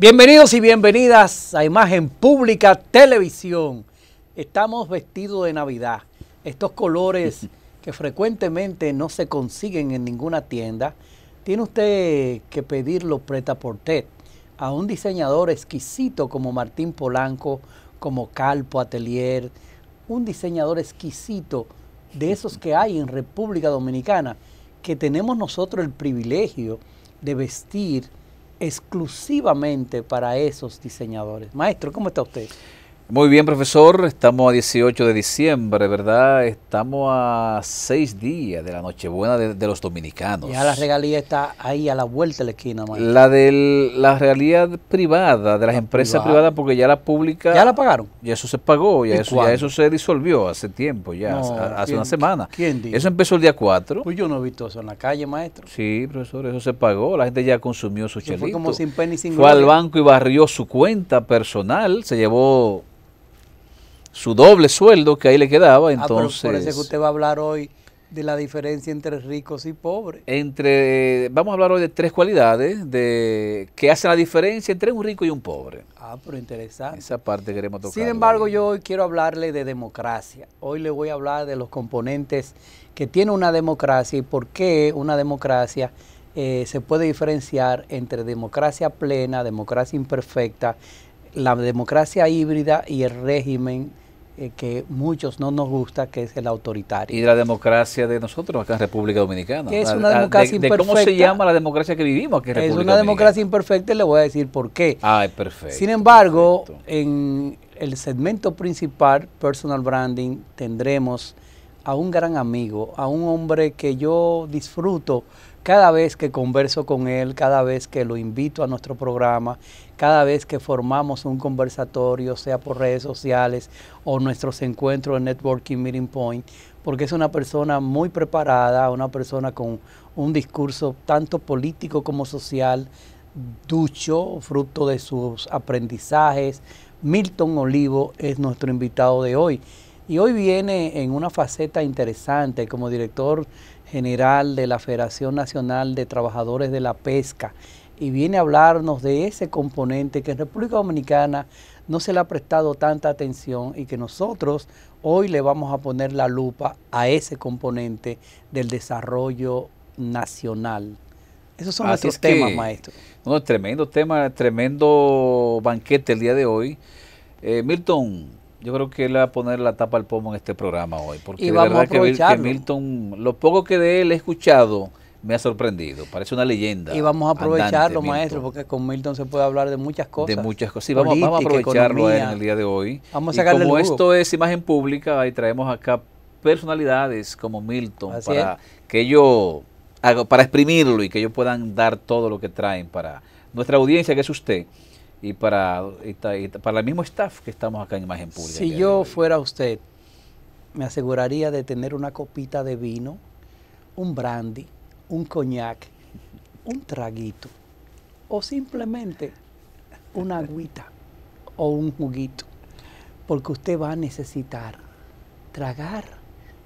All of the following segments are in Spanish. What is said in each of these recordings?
Bienvenidos y bienvenidas a Imagen Pública Televisión. Estamos vestidos de Navidad. Estos colores que frecuentemente no se consiguen en ninguna tienda, tiene usted que pedirlo preta por té a un diseñador exquisito como Martín Polanco, como Calpo Atelier, un diseñador exquisito de esos que hay en República Dominicana, que tenemos nosotros el privilegio de vestir exclusivamente para esos diseñadores. Maestro, ¿cómo está usted? Muy bien, profesor. Estamos a 18 de diciembre, ¿verdad? Estamos a seis días de la Nochebuena de, los dominicanos. Ya la regalía está ahí a la vuelta de la esquina, maestro. La de la regalía privada, de las empresas privadas, porque ya la pública. ¿Ya la pagaron? y eso se pagó, ya, eso, ya eso, se disolvió hace tiempo, ya, hace una semana. ¿Quién dijo? Eso empezó el día 4. Pues yo no he visto eso en la calle, maestro. Sí, profesor, eso se pagó. La gente ya consumió su chelito. Fue como sin pen y sin Fue al banco y barrió su cuenta personal, se llevó su doble sueldo que ahí le quedaba. Ah, entonces, ah, que usted va a hablar hoy de la diferencia entre ricos y pobres. Entre, vamos a hablar hoy de tres cualidades de que hace la diferencia entre un rico y un pobre. Ah, pero interesante. Esa parte queremos tocar. Sin embargo, yo hoy quiero hablarle de democracia. Hoy le voy a hablar de los componentes que tiene una democracia y por qué una democracia eh, se puede diferenciar entre democracia plena, democracia imperfecta, la democracia híbrida y el régimen eh, que muchos no nos gusta, que es el autoritario. Y la democracia de nosotros acá en República Dominicana. es una democracia ¿Cómo se llama la democracia que vivimos aquí Es una democracia imperfecta y le voy a decir por qué. Ay, perfecto. Sin embargo, en el segmento principal, personal branding, tendremos a un gran amigo, a un hombre que yo disfruto cada vez que converso con él, cada vez que lo invito a nuestro programa, cada vez que formamos un conversatorio, sea por redes sociales o nuestros encuentros en Networking Meeting Point, porque es una persona muy preparada, una persona con un discurso tanto político como social, ducho, fruto de sus aprendizajes. Milton Olivo es nuestro invitado de hoy. Y hoy viene en una faceta interesante como director general de la Federación Nacional de Trabajadores de la Pesca y viene a hablarnos de ese componente que en República Dominicana no se le ha prestado tanta atención y que nosotros hoy le vamos a poner la lupa a ese componente del desarrollo nacional. Esos son nuestros temas, maestro. Un tremendo tema, tremendo banquete el día de hoy. Eh, Milton, yo creo que él va a poner la tapa al pomo en este programa hoy, porque de verdad que, Milton, lo poco que de él he escuchado, me ha sorprendido. Parece una leyenda. Y vamos a aprovecharlo, maestro, porque con Milton se puede hablar de muchas cosas. De muchas cosas. Sí, vamos, a aprovecharlo en el día de hoy. Como esto es imagen pública, ahí traemos acá personalidades como Milton para que ellos para exprimirlo y que ellos puedan dar todo lo que traen para nuestra audiencia, que es usted y para, para el mismo staff que estamos acá en Imagen Pública. Si yo fuera usted, me aseguraría de tener una copita de vino, un brandy, un coñac, un traguito o simplemente una agüita o un juguito, porque usted va a necesitar tragar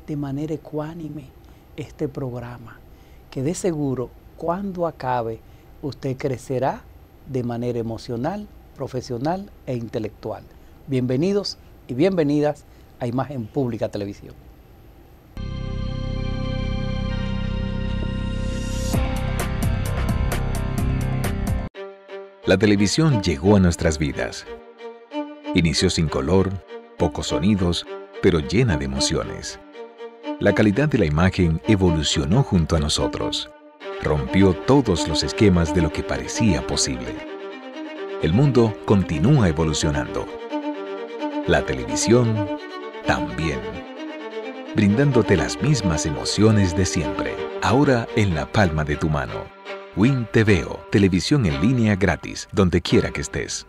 de manera ecuánime este programa, que de seguro cuando acabe usted crecerá de manera emocional, profesional e intelectual. Bienvenidos y bienvenidas a Imagen Pública Televisión. La televisión llegó a nuestras vidas. Inició sin color, pocos sonidos, pero llena de emociones. La calidad de la imagen evolucionó junto a nosotros rompió todos los esquemas de lo que parecía posible. El mundo continúa evolucionando. La televisión también. Brindándote las mismas emociones de siempre, ahora en la palma de tu mano. Win televisión en línea gratis, donde quiera que estés.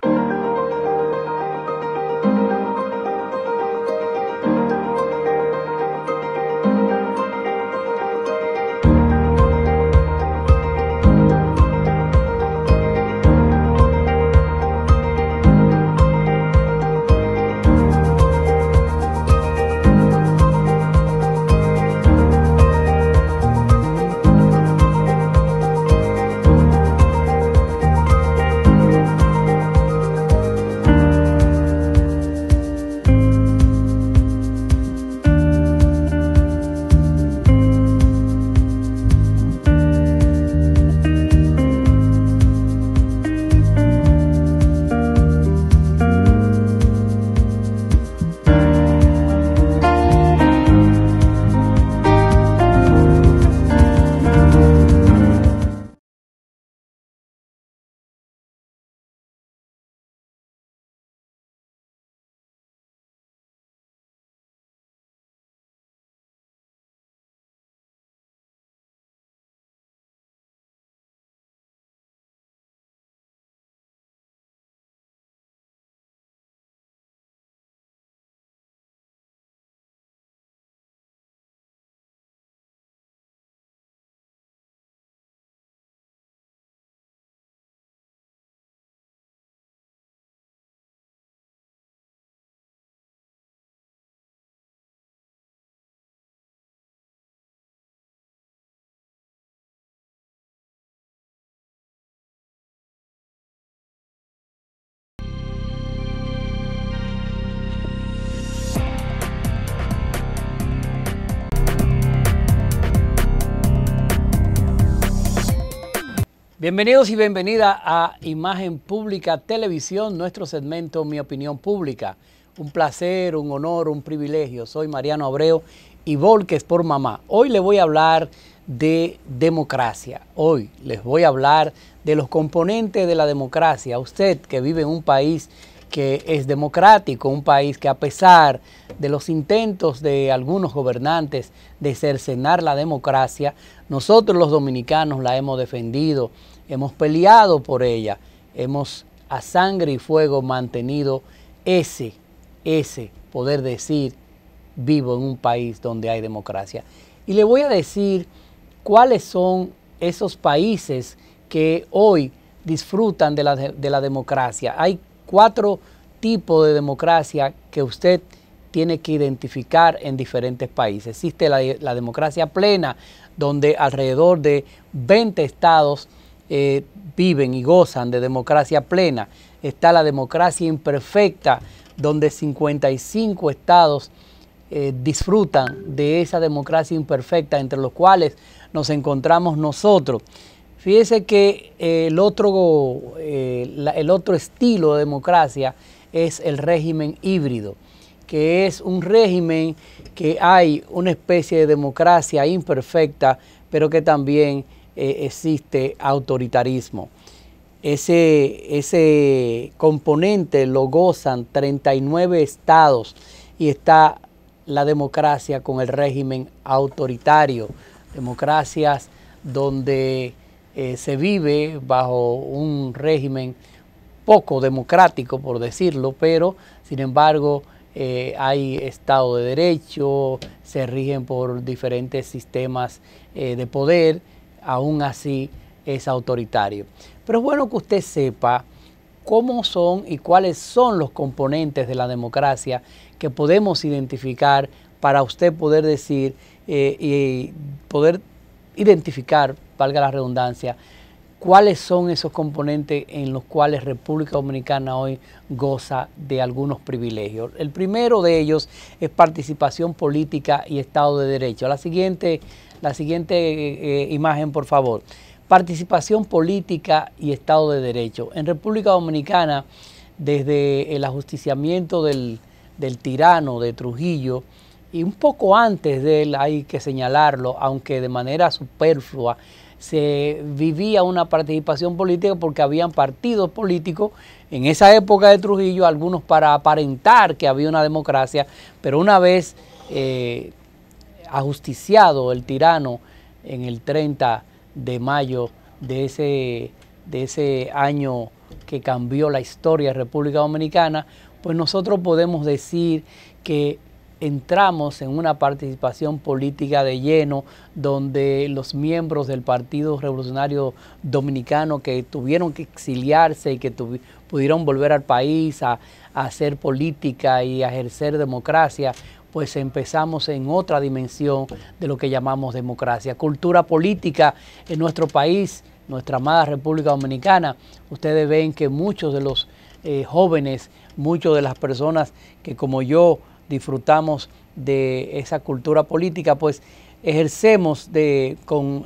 Bienvenidos y bienvenida a Imagen Pública Televisión, nuestro segmento Mi Opinión Pública. Un placer, un honor, un privilegio. Soy Mariano Abreu y Volques por Mamá. Hoy le voy a hablar de democracia. Hoy les voy a hablar de los componentes de la democracia. Usted que vive en un país que es democrático, un país que a pesar de los intentos de algunos gobernantes de cercenar la democracia, nosotros los dominicanos la hemos defendido hemos peleado por ella, hemos a sangre y fuego mantenido ese, ese poder decir vivo en un país donde hay democracia. Y le voy a decir cuáles son esos países que hoy disfrutan de la, democracia. Hay cuatro tipos de democracia que usted tiene que identificar en diferentes países. Existe la, la democracia plena, donde alrededor de 20 estados eh, viven y gozan de democracia plena. Está la democracia imperfecta, donde 55 estados eh, disfrutan de esa democracia imperfecta, entre los cuales nos encontramos nosotros. Fíjese que eh, el, otro, el otro estilo de democracia es el régimen híbrido, que es un régimen que hay una especie de democracia imperfecta, pero que también eh, existe autoritarismo. Ese, ese componente lo gozan 39 estados y está la democracia con el régimen autoritario, democracias donde eh, se vive bajo un régimen poco democrático, por decirlo, pero sin embargo eh, hay Estado de Derecho, se rigen por diferentes sistemas de poder aún así es autoritario. Pero es bueno que usted sepa cómo son y cuáles son los componentes de la democracia que podemos identificar para usted poder decir eh, y poder identificar, valga la redundancia, cuáles son esos componentes en los cuales República Dominicana hoy goza de algunos privilegios. El primero de ellos es participación política y Estado de Derecho. La siguiente la siguiente eh, eh, imagen, por favor. Participación política y Estado de Derecho. En República Dominicana, desde el ajusticiamiento del, tirano de Trujillo, y un poco antes de él hay que señalarlo, aunque de manera superflua, se vivía una participación política porque habían partidos políticos en esa época de Trujillo, algunos para aparentar que había una democracia, pero una vez eh, ajusticiado el tirano en el 30 de mayo de ese, de ese año que cambió la historia de República Dominicana, pues nosotros podemos decir que entramos en una participación política de lleno, donde los miembros del Partido Revolucionario Dominicano que tuvieron que exiliarse y que pudieron volver al país a, hacer política y a ejercer democracia, pues empezamos en otra dimensión de lo que llamamos democracia. Cultura política en nuestro país, nuestra amada República Dominicana, ustedes ven que muchos de los eh, jóvenes, muchas de las personas que como yo disfrutamos de esa cultura política, pues ejercemos de,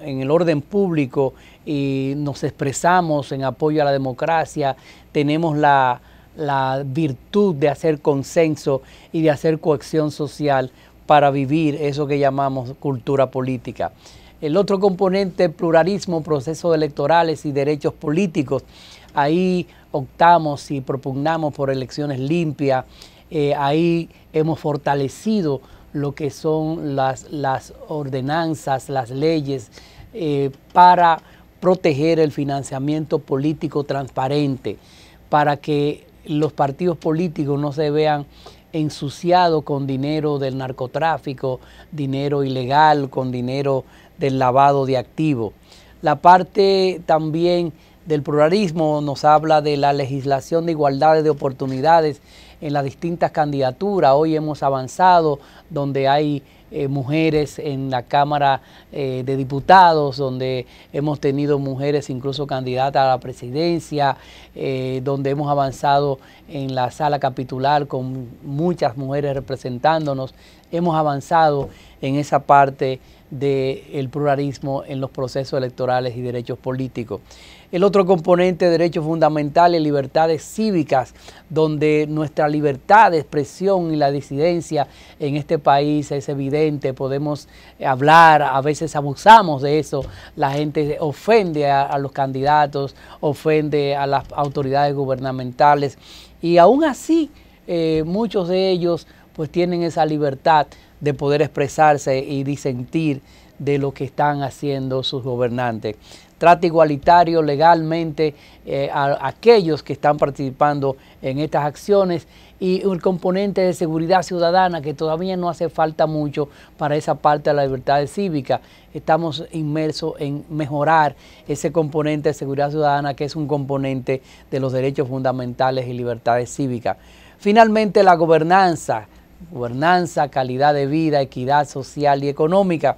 en el orden público y nos expresamos en apoyo a la democracia, tenemos la la virtud de hacer consenso y de hacer cohesión social para vivir eso que llamamos cultura política. El otro componente, pluralismo, procesos electorales y derechos políticos. Ahí optamos y propugnamos por elecciones limpias. Eh, ahí hemos fortalecido lo que son las, ordenanzas, las leyes eh, para proteger el financiamiento político transparente, para que los partidos políticos no se vean ensuciados con dinero del narcotráfico, dinero ilegal, con dinero del lavado de activos. La parte también del pluralismo nos habla de la legislación de igualdades de oportunidades en las distintas candidaturas. Hoy hemos avanzado donde hay eh, mujeres en la Cámara eh, de Diputados, donde hemos tenido mujeres incluso candidatas a la presidencia, eh, donde hemos avanzado en la sala capitular con muchas mujeres representándonos. Hemos avanzado en esa parte del pluralismo en los procesos electorales y derechos políticos el otro componente de derechos fundamentales, libertades cívicas, donde nuestra libertad de expresión y la disidencia en este país es evidente, podemos hablar, a veces abusamos de eso, la gente ofende a, los candidatos, ofende a las autoridades gubernamentales y aún así eh, muchos de ellos pues tienen esa libertad de poder expresarse y disentir de lo que están haciendo sus gobernantes trato igualitario legalmente eh, a, aquellos que están participando en estas acciones y un componente de seguridad ciudadana que todavía no hace falta mucho para esa parte de la libertad cívica. Estamos inmersos en mejorar ese componente de seguridad ciudadana que es un componente de los derechos fundamentales y libertades cívicas. Finalmente, la gobernanza, gobernanza, calidad de vida, equidad social y económica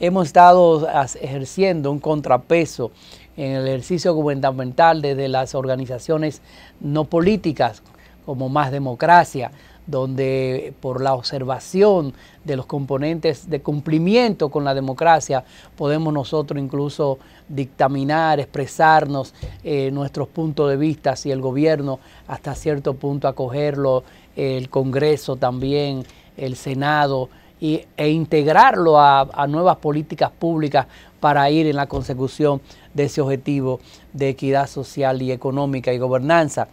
hemos estado ejerciendo un contrapeso en el ejercicio gubernamental desde las organizaciones no políticas, como Más Democracia, donde por la observación de los componentes de cumplimiento con la democracia podemos nosotros incluso dictaminar, expresarnos eh, nuestros puntos de vista, si el gobierno hasta cierto punto acogerlo, el Congreso también, el Senado, e integrarlo a, nuevas políticas públicas para ir en la consecución de ese objetivo de equidad social y económica y gobernanza.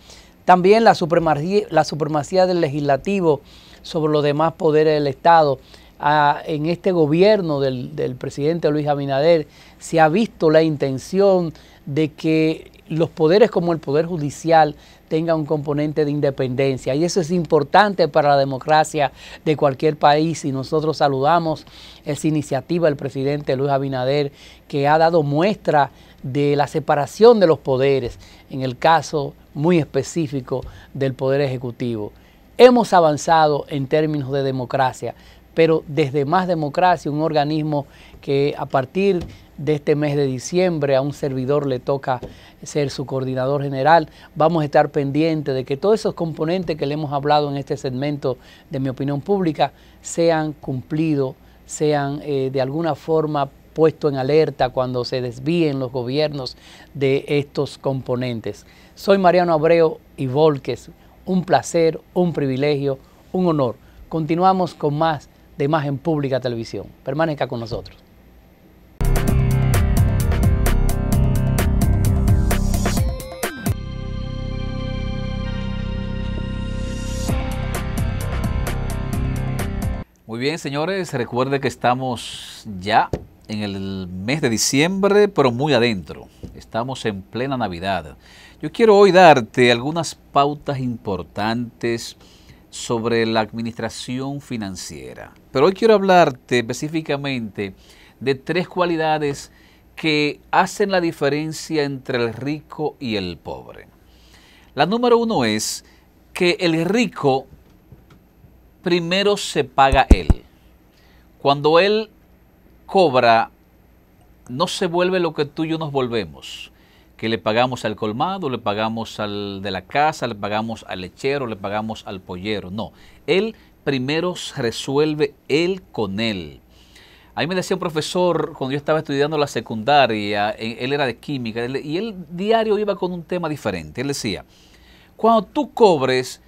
También la supremacía, la supremacía del legislativo sobre los demás poderes del Estado. Ah, en este gobierno del, del presidente Luis Abinader se ha visto la intención de que los poderes como el Poder Judicial tengan un componente de independencia. Y eso es importante para la democracia de cualquier país. Y nosotros saludamos esa iniciativa del presidente Luis Abinader, que ha dado muestra de la separación de los poderes, en el caso muy específico del Poder Ejecutivo. Hemos avanzado en términos de democracia, pero desde Más Democracia, un organismo que a partir de este mes de diciembre a un servidor le toca ser su coordinador general. Vamos a estar pendientes de que todos esos componentes que le hemos hablado en este segmento de mi opinión pública sean cumplidos, sean eh, de alguna forma puestos en alerta cuando se desvíen los gobiernos de estos componentes. Soy Mariano Abreu y Volques. Un placer, un privilegio, un honor. Continuamos con más de Imagen Pública Televisión. Permanezca con nosotros. Muy bien, señores, recuerde que estamos ya en el mes de diciembre, pero muy adentro. Estamos en plena Navidad. Yo quiero hoy darte algunas pautas importantes sobre la administración financiera. Pero hoy quiero hablarte específicamente de tres cualidades que hacen la diferencia entre el rico y el pobre. La número uno es que el rico primero se paga él. Cuando él cobra, no se vuelve lo que tú y yo nos volvemos que le pagamos al colmado, le pagamos al de la casa, le pagamos al lechero, le pagamos al pollero. No, él primero resuelve él con él. A mí me decía un profesor cuando yo estaba estudiando la secundaria, él era de química, y él diario iba con un tema diferente. Él decía, cuando tú cobres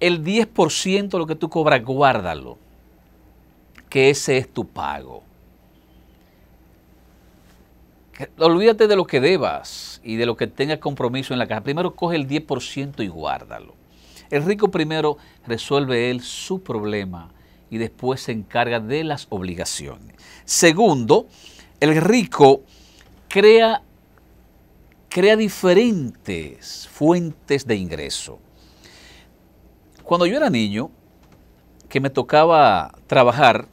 el 10% de lo que tú cobras, guárdalo, que ese es tu pago olvídate de lo que debas y de lo que tengas compromiso en la casa. Primero coge el 10% y guárdalo. El rico primero resuelve él su problema y después se encarga de las obligaciones. Segundo, el rico crea, crea diferentes fuentes de ingreso. Cuando yo era niño, que me tocaba trabajar,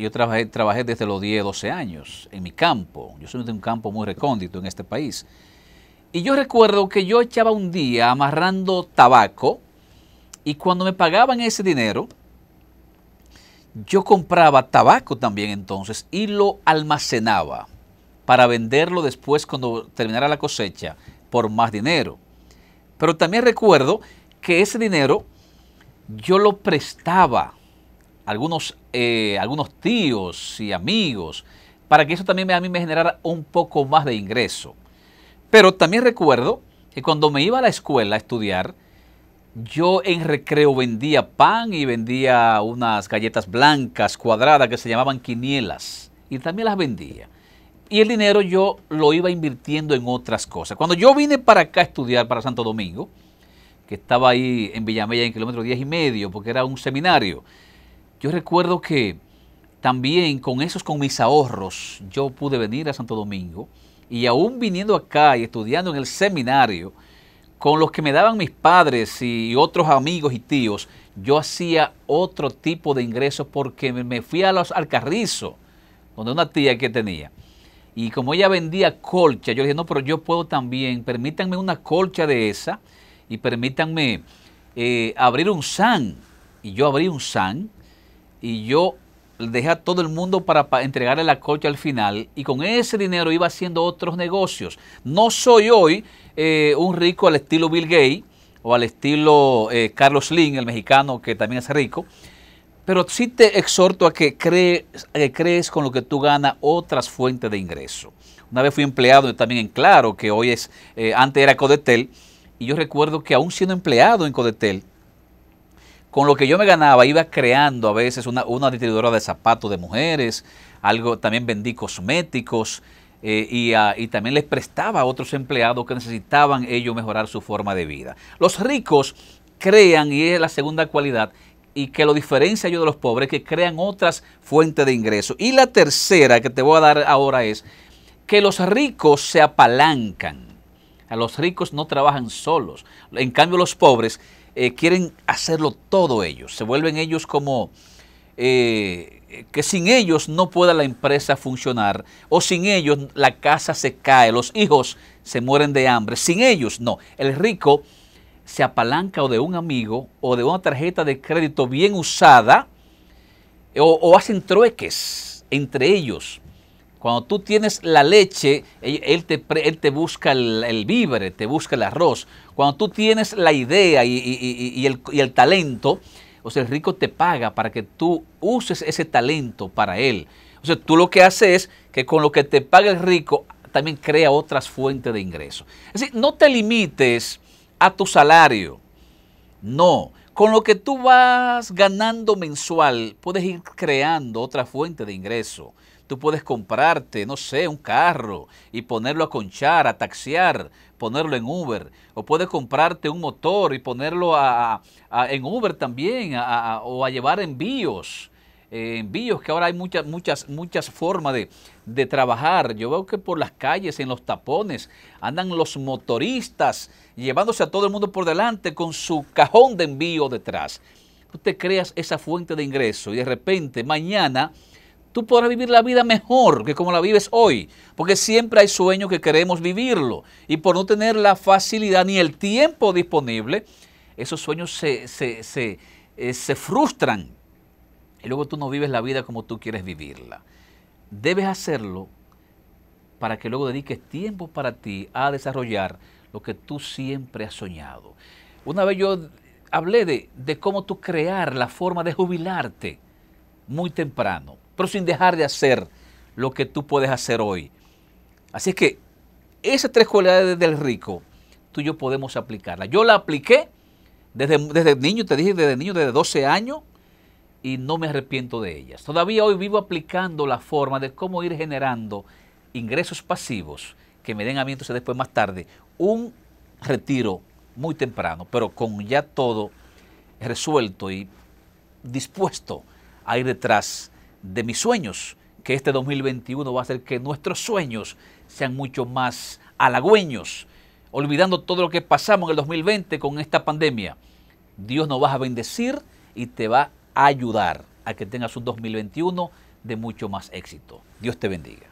yo trabajé, trabajé desde los 10, 12 años en mi campo. Yo soy de un campo muy recóndito en este país. Y yo recuerdo que yo echaba un día amarrando tabaco y cuando me pagaban ese dinero, yo compraba tabaco también entonces y lo almacenaba para venderlo después cuando terminara la cosecha por más dinero. Pero también recuerdo que ese dinero yo lo prestaba algunos, eh, algunos tíos y amigos, para que eso también me, a mí me generara un poco más de ingreso. Pero también recuerdo que cuando me iba a la escuela a estudiar, yo en recreo vendía pan y vendía unas galletas blancas cuadradas que se llamaban quinielas y también las vendía. Y el dinero yo lo iba invirtiendo en otras cosas. Cuando yo vine para acá a estudiar para Santo Domingo, que estaba ahí en Villamella en kilómetro 10 y medio porque era un seminario, yo recuerdo que también con esos, con mis ahorros, yo pude venir a Santo Domingo y aún viniendo acá y estudiando en el seminario, con los que me daban mis padres y otros amigos y tíos, yo hacía otro tipo de ingresos porque me fui a los, al carrizo, donde una tía que tenía. Y como ella vendía colcha, yo dije, no, pero yo puedo también, permítanme una colcha de esa y permítanme eh, abrir un SAN. Y yo abrí un SAN y yo dejé a todo el mundo para, entregarle la coche al final y con ese dinero iba haciendo otros negocios. No soy hoy eh, un rico al estilo Bill Gates o al estilo eh, Carlos Slim, el mexicano que también es rico, pero sí te exhorto a que, crees, con lo que tú ganas otras fuentes de ingreso. Una vez fui empleado también en Claro, que hoy es, eh, antes era Codetel, y yo recuerdo que aún siendo empleado en Codetel, con lo que yo me ganaba iba creando a veces una, una distribuidora de zapatos de mujeres, algo también vendí cosméticos eh, ah, y, también les prestaba a otros empleados que necesitaban ellos mejorar su forma de vida. Los ricos crean, y es la segunda cualidad, y que lo diferencia yo de los pobres, que crean otras fuentes de ingresos. Y la tercera que te voy a dar ahora es que los ricos se apalancan. A los ricos no trabajan solos. En cambio, los pobres eh, quieren hacerlo todo ellos. Se vuelven ellos como eh, que sin ellos no pueda la empresa funcionar o sin ellos la casa se cae, los hijos se mueren de hambre. Sin ellos no. El rico se apalanca o de un amigo o de una tarjeta de crédito bien usada o, o hacen trueques entre ellos cuando tú tienes la leche, él te, busca el, el te busca el arroz. Cuando tú tienes la idea y, el, talento, o sea, el rico te paga para que tú uses ese talento para él. O sea, tú lo que haces es que con lo que te paga el rico, también crea otras fuentes de ingreso. Es decir, no te limites a tu salario. No. Con lo que tú vas ganando mensual, puedes ir creando otra fuente de ingreso. Tú puedes comprarte, no sé, un carro y ponerlo a conchar, a taxiar, ponerlo en Uber. O puedes comprarte un motor y ponerlo a, en Uber también o a llevar envíos. Eh, envíos que ahora hay muchas, muchas, muchas formas de, de trabajar. Yo veo que por las calles, en los tapones, andan los motoristas llevándose a todo el mundo por delante con su cajón de envío detrás. Tú te creas esa fuente de ingreso y de repente mañana tú podrás vivir la vida mejor que como la vives hoy, porque siempre hay sueños que queremos vivirlo y por no tener la facilidad ni el tiempo disponible, esos sueños eh, se, frustran y luego tú no vives la vida como tú quieres vivirla. Debes hacerlo para que luego dediques tiempo para ti a desarrollar lo que tú siempre has soñado. Una vez yo hablé de, de cómo tú crear la forma de jubilarte muy temprano sin dejar de hacer lo que tú puedes hacer hoy. Así es que esas tres cualidades del rico, tú y yo podemos aplicarlas. Yo la apliqué desde, desde niño, te dije desde niño, desde 12 años, y no me arrepiento de ellas. Todavía hoy vivo aplicando la forma de cómo ir generando ingresos pasivos que me den a mí entonces después más tarde un retiro muy temprano, pero con ya todo resuelto y dispuesto a ir detrás de mis sueños, que este 2021 va a hacer que nuestros sueños sean mucho más halagüeños, olvidando todo lo que pasamos en el 2020 con esta pandemia. Dios nos va a bendecir y te va a ayudar a que tengas un 2021 de mucho más éxito. Dios te bendiga.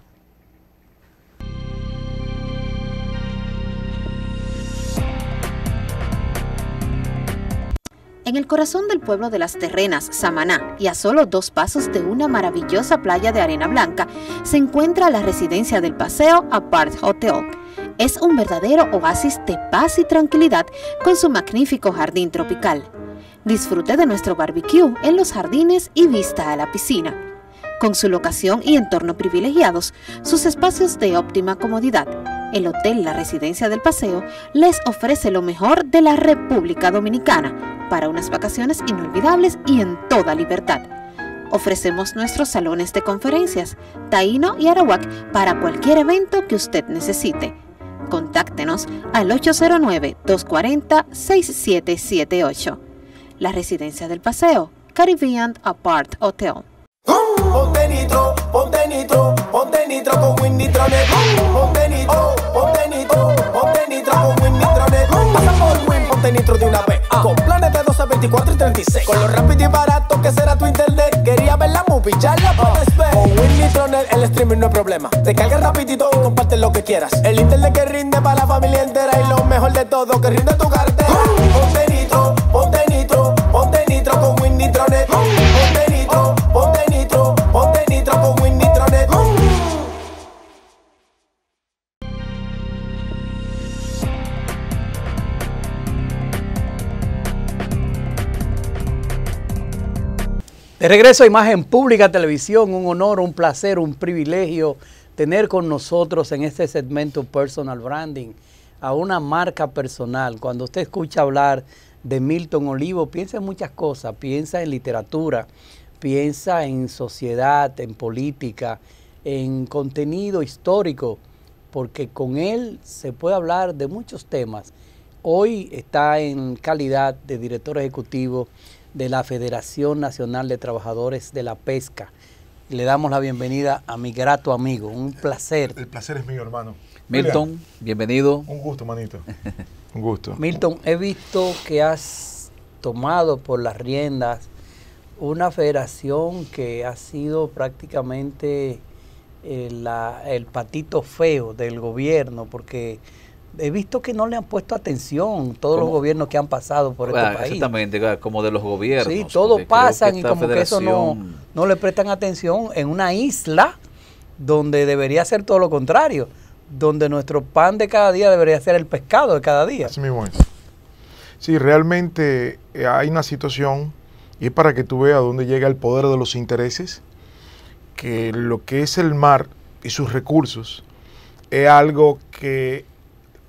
En el corazón del pueblo de las Terrenas, Samaná, y a solo dos pasos de una maravillosa playa de arena blanca, se encuentra la residencia del paseo Apart Hotel. Es un verdadero oasis de paz y tranquilidad con su magnífico jardín tropical. Disfrute de nuestro barbecue en los jardines y vista a la piscina. Con su locación y entorno privilegiados, sus espacios de óptima comodidad, el Hotel La Residencia del Paseo les ofrece lo mejor de la República Dominicana para unas vacaciones inolvidables y en toda libertad. Ofrecemos nuestros salones de conferencias, Taino y Arawak, para cualquier evento que usted necesite. Contáctenos al 809-240-6778. La Residencia del Paseo, Caribbean Apart Hotel. 24 y 36. Con lo rápido y barato que será tu internet. Quería ver la movie, ya la puedes ah. Con Winnie el streaming no es problema. Te cargas rapidito y comparte lo que quieras. El internet que rinde para la familia entera. Y lo mejor de todo, que rinde tu cartera. Ah. Ponte nitro, ponte nitro, ponte nitro con Winnie De regreso a Imagen Pública Televisión, un honor, un placer, un privilegio tener con nosotros en este segmento Personal Branding a una marca personal. Cuando usted escucha hablar de Milton Olivo, piensa en muchas cosas, piensa en literatura, piensa en sociedad, en política, en contenido histórico, porque con él se puede hablar de muchos temas. Hoy está en calidad de director ejecutivo de la Federación Nacional de Trabajadores de la Pesca. Le damos la bienvenida a mi grato amigo, un placer. El, placer es mío, hermano. Milton, bienvenido. Un gusto, manito. Un gusto. Milton, he visto que has tomado por las riendas una federación que ha sido prácticamente el, eh, el patito feo del gobierno, porque he visto que no le han puesto atención todos los gobiernos que han pasado por este ah, país. Exactamente, ah, como de los gobiernos. Sí, todos pasan y como que eso no, no le prestan atención en una isla donde debería ser todo lo contrario, donde nuestro pan de cada día debería ser el pescado de cada día. Sí, realmente eh, hay una situación, y es para que tú veas dónde llega el poder de los intereses, que lo que es el mar y sus recursos es algo que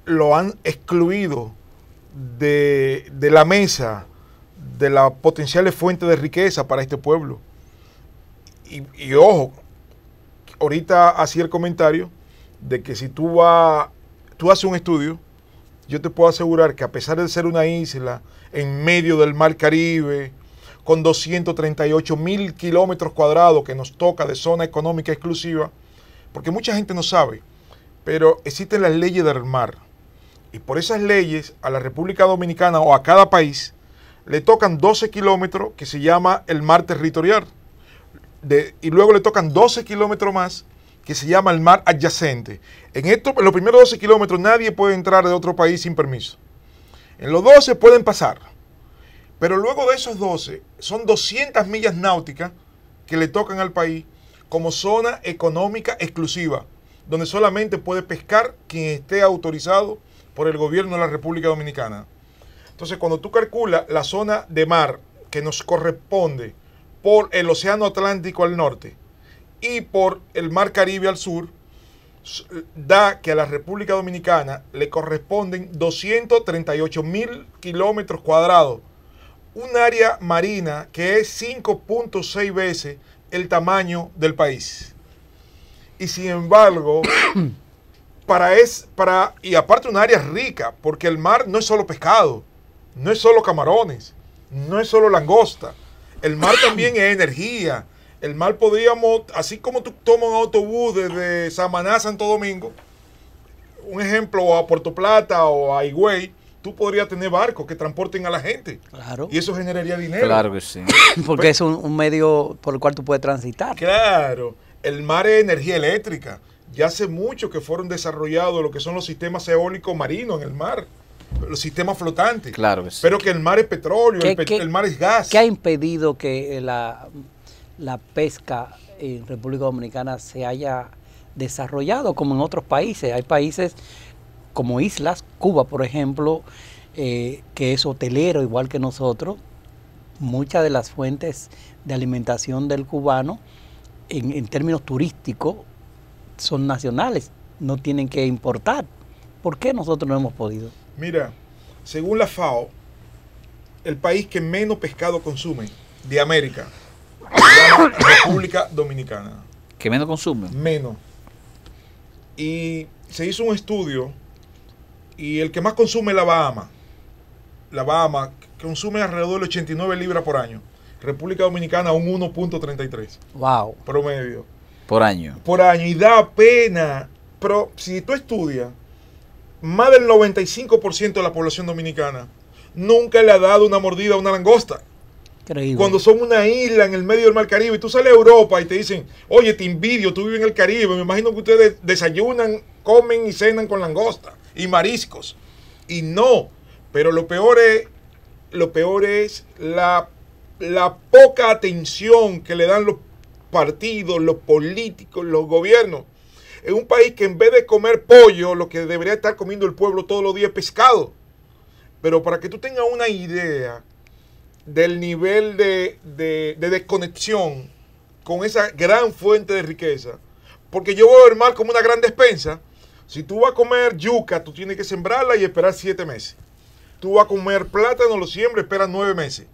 lo han excluido de, la mesa de las potenciales fuentes de riqueza para este pueblo. Y, y, ojo, ahorita hacía el comentario de que si tú vas, tú haces un estudio, yo te puedo asegurar que a pesar de ser una isla en medio del mar Caribe, con 238 mil kilómetros cuadrados que nos toca de zona económica exclusiva, porque mucha gente no sabe, pero existen las leyes del mar y por esas leyes a la República Dominicana o a cada país le tocan 12 kilómetros que se llama el mar territorial. y luego le tocan 12 kilómetros más que se llama el mar adyacente. En, esto, en los primeros 12 kilómetros nadie puede entrar de otro país sin permiso. En los 12 pueden pasar. Pero luego de esos 12 son 200 millas náuticas que le tocan al país como zona económica exclusiva, donde solamente puede pescar quien esté autorizado por el gobierno de la República Dominicana. Entonces, cuando tú calculas la zona de mar que nos corresponde por el Océano Atlántico al norte y por el Mar Caribe al sur, da que a la República Dominicana le corresponden 238 mil kilómetros cuadrados, un área marina que es 5.6 veces el tamaño del país. Y sin embargo, para es para y aparte un área rica, porque el mar no es solo pescado, no es solo camarones, no es solo langosta. El mar también es energía. El mar podríamos, así como tú tomas un autobús desde Samaná a Santo Domingo, un ejemplo a Puerto Plata o a Higüey, tú podrías tener barcos que transporten a la gente. Claro. Y eso generaría dinero. Claro que sí. Porque pues es un, un medio por el cual tú puedes transitar. Claro. El mar es energía eléctrica ya hace mucho que fueron desarrollados lo que son los sistemas eólicos marinos en el mar, los sistemas flotantes. Claro Pero que el mar es petróleo, el, mar es gas. ¿Qué ha impedido que eh, la, pesca en República Dominicana se haya desarrollado como en otros países? Hay países como islas, Cuba por ejemplo, eh, que es hotelero igual que nosotros, muchas de las fuentes de alimentación del cubano en términos turísticos son nacionales, no tienen que importar. ¿Por qué nosotros no hemos podido? Mira, según la FAO, el país que menos pescado consume de América es República Dominicana. ¿Qué menos consume? Menos. Y se hizo un estudio y el que más consume es la Bahama. La Bahama consume alrededor de 89 libras por año. República Dominicana un 1.33. Wow. Promedio. Por año. Por año. Y da pena. Pero si tú estudias, más del 95% de la población dominicana nunca le ha dado una mordida a una langosta. Increíble. Cuando son una isla en el medio del Mar Caribe y tú sales a Europa y te dicen, oye, te invidio, tú vives en el Caribe, me imagino que ustedes desayunan, comen y cenan con langosta y mariscos. Y no, pero lo peor es, lo peor es la poca atención que le dan los partidos, los políticos, los gobiernos. En un país que en vez de comer pollo, lo que debería estar comiendo el pueblo todos los días es pescado. Pero para que tú tengas una idea del nivel de, desconexión con esa gran fuente de riqueza, porque yo voy a ver mal como una gran despensa, si tú vas a comer yuca, tú tienes que sembrarla y esperar siete meses. Tú vas a comer plátano, lo siembras, esperas nueve meses.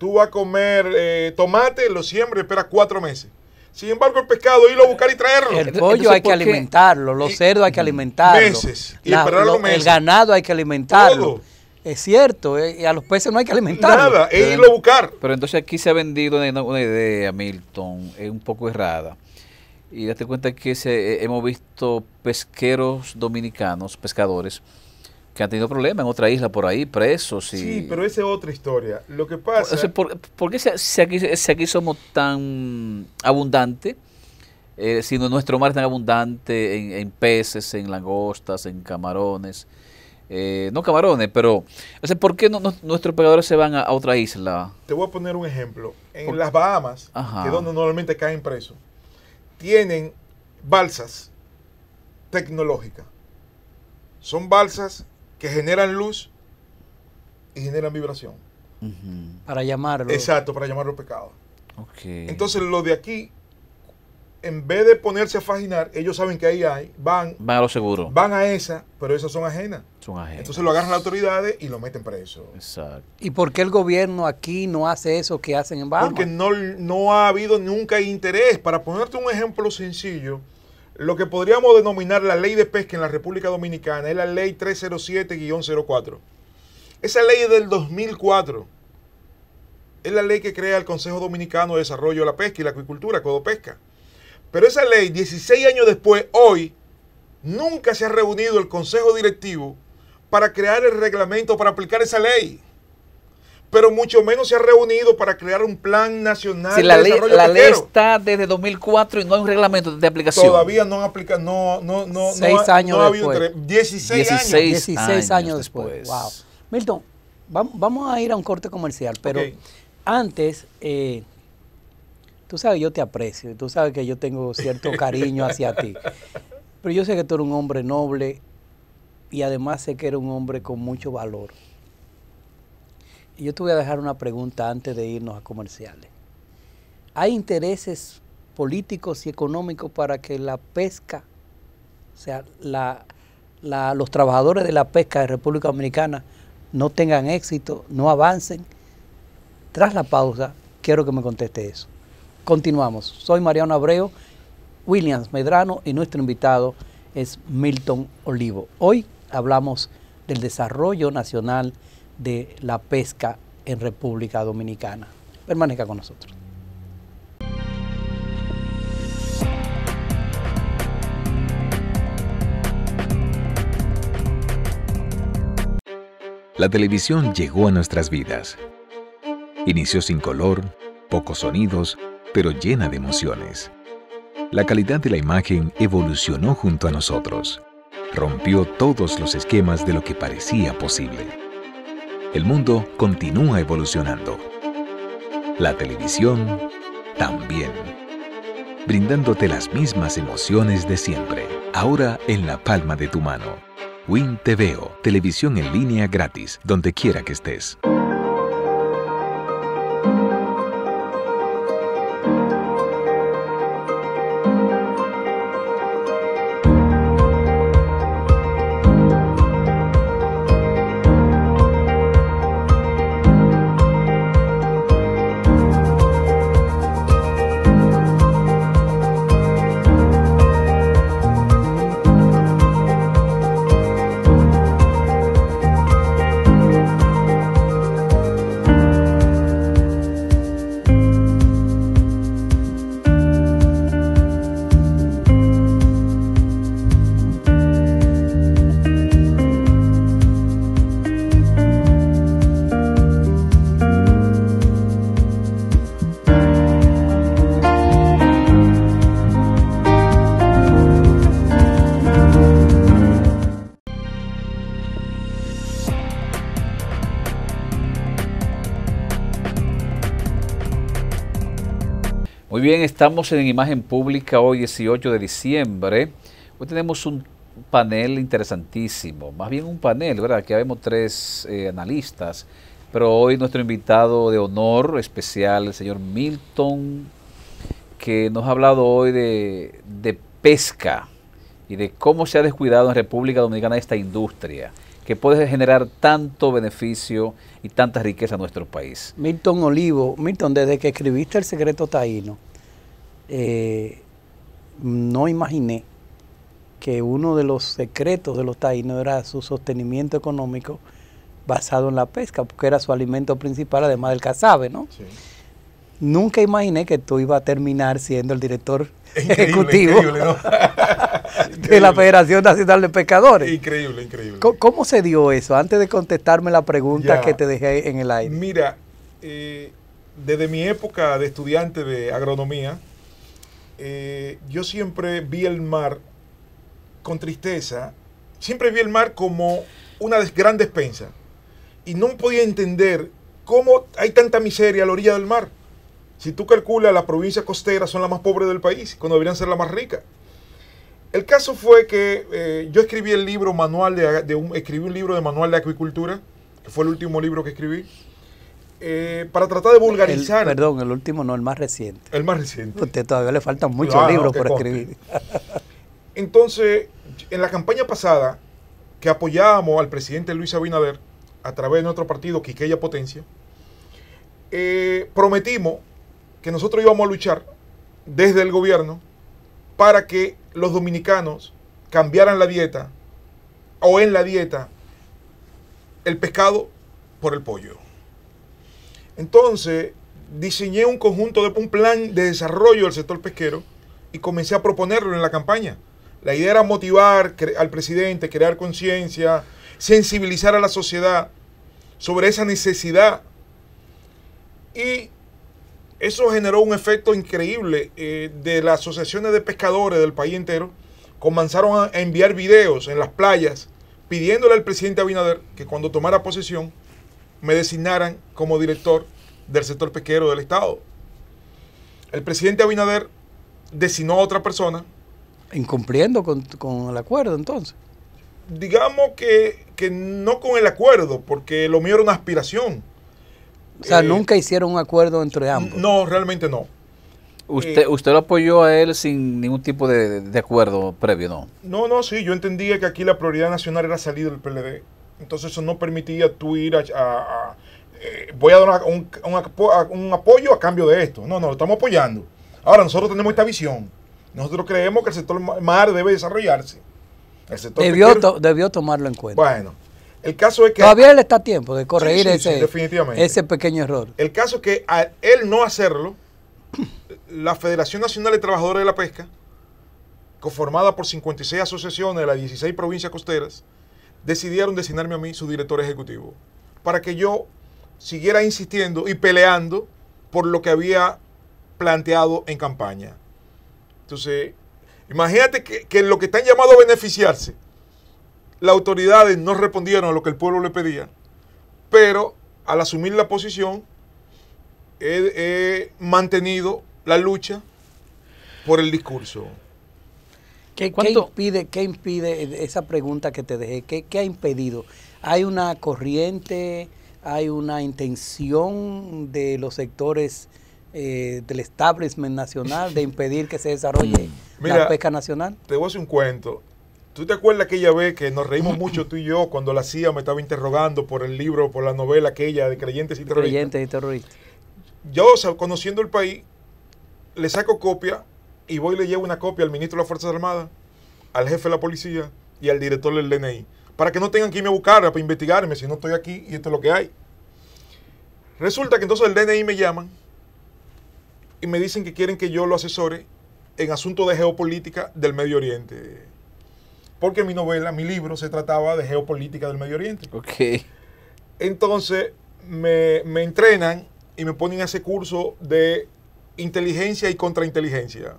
Tú vas a comer eh, tomate, lo siembras, esperas cuatro meses. Sin embargo, el pescado, irlo a buscar y traerlo. El pollo hay que alimentarlo, los cerdos hay que alimentarlo. Meses. El ganado hay que alimentarlo. Es cierto, eh, a los peces no hay que alimentarlos. Nada, es irlo a buscar. Pero entonces aquí se ha vendido una, idea, Milton, es un poco errada. Y date cuenta que se, eh, hemos visto pesqueros dominicanos, pescadores, que han tenido problemas en otra isla por ahí, presos. Y... Sí, pero esa es otra historia. Lo que pasa... porque ¿por, qué si, aquí, somos tan abundantes, eh, si nuestro mar es tan abundante en, peces, en langostas, en camarones? Eh, no camarones, pero... ¿por qué no, nuestros pescadores se van a, otra isla? Te voy a poner un ejemplo. En las Bahamas, que es donde normalmente caen presos, tienen balsas tecnológicas. Son balsas que generan luz y generan vibración. Para llamarlo. Exacto, para llamarlo pecado. Okay. Entonces los de aquí, en vez de ponerse a faginar, ellos saben que ahí hay, van, van a lo seguro. Van a esa, pero esas son ajenas. Son ajenas. Entonces lo agarran las autoridades y lo meten preso. Exacto. ¿Y por qué el gobierno aquí no hace eso que hacen en Bahamas? Porque no, no ha habido nunca interés. Para ponerte un ejemplo sencillo, lo que podríamos denominar la ley de pesca en la República Dominicana es la ley 307-04. Esa ley es del 2004. Es la ley que crea el Consejo Dominicano de Desarrollo de la Pesca y la Acuicultura, Codopesca. Pero esa ley, 16 años después, hoy, nunca se ha reunido el Consejo Directivo para crear el reglamento para aplicar esa ley pero mucho menos se ha reunido para crear un plan nacional la ley, La está desde 2004 y no hay un reglamento de aplicación. Todavía no aplica, no, no, no. Seis años después. 16, años. años, después. Wow. Milton, vamos a ir a un corte comercial, pero antes, eh, tú sabes, yo te aprecio, tú sabes que yo tengo cierto cariño hacia ti, pero yo sé que tú eres un hombre noble y además sé que eres un hombre con mucho valor yo te voy a dejar una pregunta antes de irnos a comerciales. ¿Hay intereses políticos y económicos para que la pesca, o sea, los trabajadores de la pesca de República Dominicana no tengan éxito, no avancen? Tras la pausa, quiero que me conteste eso. Continuamos. Soy Mariano Abreu, Williams Medrano y nuestro invitado es Milton Olivo. Hoy hablamos del desarrollo nacional de la pesca en República Dominicana. Permanezca con nosotros. La televisión llegó a nuestras vidas. Inició sin color, pocos sonidos, pero llena de emociones. La calidad de la imagen evolucionó junto a nosotros. Rompió todos los esquemas de lo que parecía posible. El mundo continúa evolucionando. La televisión también. Brindándote las mismas emociones de siempre, ahora en la palma de tu mano. WinTVO, televisión en línea gratis, donde quiera que estés. bien, estamos en Imagen Pública hoy 18 de diciembre. Hoy tenemos un panel interesantísimo, más bien un panel, ¿verdad? Aquí vemos tres eh, analistas, pero hoy nuestro invitado de honor especial, el señor Milton, que nos ha hablado hoy de, de pesca y de cómo se ha descuidado en República Dominicana esta industria que puede generar tanto beneficio y tanta riqueza a nuestro país. Milton Olivo, Milton, desde que escribiste El Secreto Taíno, eh, no imaginé que uno de los secretos de los taínos era su sostenimiento económico basado en la pesca, porque era su alimento principal, además del cazabe, ¿no? Sí. Nunca imaginé que tú ibas a terminar siendo el director ejecutivo de la Federación Nacional de Pescadores. Increíble, increíble. ¿Cómo, se dio eso? Antes de contestarme la pregunta que te dejé en el aire. Mira, eh, desde mi época de estudiante de agronomía, eh, yo siempre vi el mar con tristeza, siempre vi el mar como una gran despensa. Y no podía entender cómo hay tanta miseria a la orilla del mar. Si tú calculas, las provincias costeras son las más pobres del país, cuando deberían ser las más ricas. El caso fue que eh, yo escribí el libro manual de, de un, escribí un libro de manual de acuicultura, que fue el último libro que escribí. Eh, para tratar de vulgarizar. perdón, el último no, el más reciente. El más reciente. Usted todavía le faltan muchos libros por escribir. Entonces, en la campaña pasada, que apoyábamos al presidente Luis Abinader a través de nuestro partido, Quiqueya Potencia, eh, prometimos que nosotros íbamos a luchar desde el gobierno para que los dominicanos cambiaran la dieta o en la dieta el pescado por el pollo. Entonces, diseñé un conjunto de un plan de desarrollo del sector pesquero y comencé a proponerlo en la campaña. La idea era motivar al presidente, crear conciencia, sensibilizar a la sociedad sobre esa necesidad. Y eso generó un efecto increíble eh, de las asociaciones de pescadores del país entero. Comenzaron a enviar videos en las playas pidiéndole al presidente Abinader que cuando tomara posesión me designaran como director del sector pesquero del Estado. El presidente Abinader designó a otra persona. Incumpliendo con, el acuerdo entonces. Digamos que, no con el acuerdo, porque lo mío era una aspiración. O sea, eh, nunca hicieron un acuerdo entre ambos. No, realmente no. Usted, eh, usted lo apoyó a él sin ningún tipo de, de acuerdo previo, ¿no? No, no, sí, yo entendía que aquí la prioridad nacional era salir del PLD entonces eso no permitía tú ir a... Eh, voy a dar un, apoyo a cambio de esto. No, no, lo estamos apoyando. Ahora, nosotros tenemos esta visión. Nosotros creemos que el sector mar debe desarrollarse. debió, tomarlo en cuenta. Bueno, el caso es que... Todavía le está tiempo de corregir ese, ese pequeño error. El caso es que al él no hacerlo, la Federación Nacional de Trabajadores de la Pesca, conformada por 56 asociaciones de las 16 provincias costeras, decidieron designarme a mí su director ejecutivo para que yo siguiera insistiendo y peleando por lo que había planteado en campaña. Entonces, imagínate que, que lo que están llamados a beneficiarse, las autoridades no respondieron a lo que el pueblo le pedía, pero al asumir la posición, he mantenido la lucha por el discurso. ¿Qué, impide, impide esa pregunta que te dejé? ¿Qué, ha impedido? ¿Hay una corriente, hay una intención de los sectores eh, del establishment nacional de impedir que se desarrolle la pesca nacional? Te voy a hacer un cuento. ¿Tú te acuerdas aquella vez que nos reímos mucho tú y yo cuando la CIA me estaba interrogando por el libro, por la novela aquella de Creyentes y Terroristas? Creyentes y Terroristas. Yo, conociendo el país, le saco copia y voy y le llevo una copia al ministro de las Fuerzas Armadas, al jefe de la policía y al director del DNI. Para que no tengan que irme a buscar, para investigarme, si no estoy aquí y esto es lo que hay. Resulta que entonces el DNI me llaman y me dicen que quieren que yo lo asesore en asuntos de geopolítica del Medio Oriente. Porque mi novela, mi libro, se trataba de geopolítica del Medio Oriente. Ok. Entonces me, me entrenan y me ponen a ese curso de inteligencia y contrainteligencia.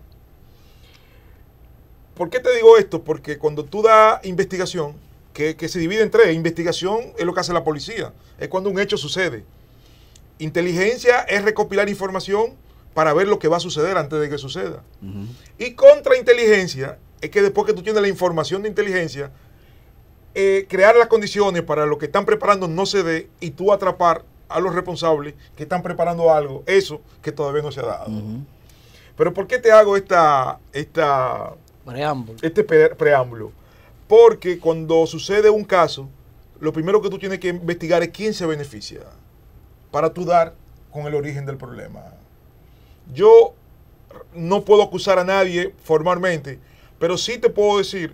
¿Por qué te digo esto? Porque cuando tú das investigación, que, se divide en tres, investigación es lo que hace la policía, es cuando un hecho sucede. Inteligencia es recopilar información para ver lo que va a suceder antes de que suceda. Y contra Y contrainteligencia es que después que tú tienes la información de inteligencia, eh, crear las condiciones para lo que están preparando no se dé y tú atrapar a los responsables que están preparando algo, eso que todavía no se ha dado. Pero ¿por qué te hago esta, esta este preámbulo. Porque cuando sucede un caso, lo primero que tú tienes que investigar es quién se beneficia para tú dar con el origen del problema. Yo no puedo acusar a nadie formalmente, pero sí te puedo decir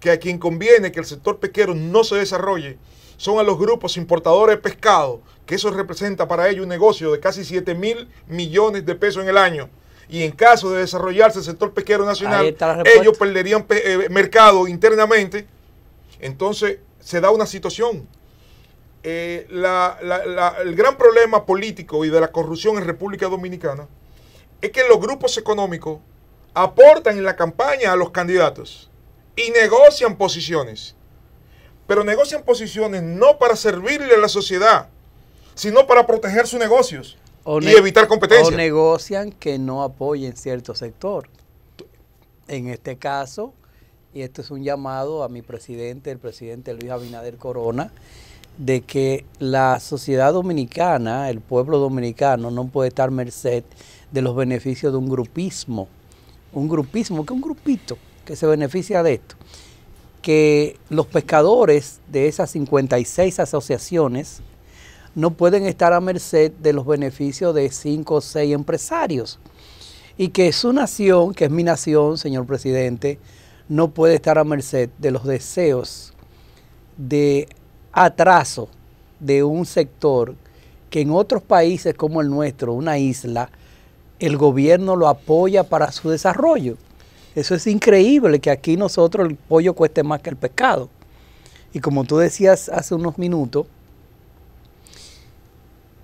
que a quien conviene que el sector pesquero no se desarrolle son a los grupos importadores de pescado, que eso representa para ellos un negocio de casi 7 mil millones de pesos en el año y en caso de desarrollarse el sector pesquero nacional, ellos perderían eh, mercado internamente. Entonces se da una situación. Eh, el gran problema político y de la corrupción en República Dominicana es que los grupos económicos aportan en la campaña a los candidatos y negocian posiciones. Pero negocian posiciones no para servirle a la sociedad, sino para proteger sus negocios y evitar competencia. O negocian que no apoyen cierto sector. En este caso, y esto es un llamado a mi presidente, el presidente Luis Abinader Corona, de que la sociedad dominicana, el pueblo dominicano, no puede estar merced de los beneficios de un grupismo. Un grupismo, que un grupito que se beneficia de esto. Que los pescadores de esas 56 asociaciones no pueden estar a merced de los beneficios de cinco o seis empresarios. Y que su nación, que es mi nación, señor presidente, no puede estar a merced de los deseos de atraso de un sector que en otros países como el nuestro, una isla, el gobierno lo apoya para su desarrollo. Eso es increíble que aquí nosotros el pollo cueste más que el pescado. Y como tú decías hace unos minutos,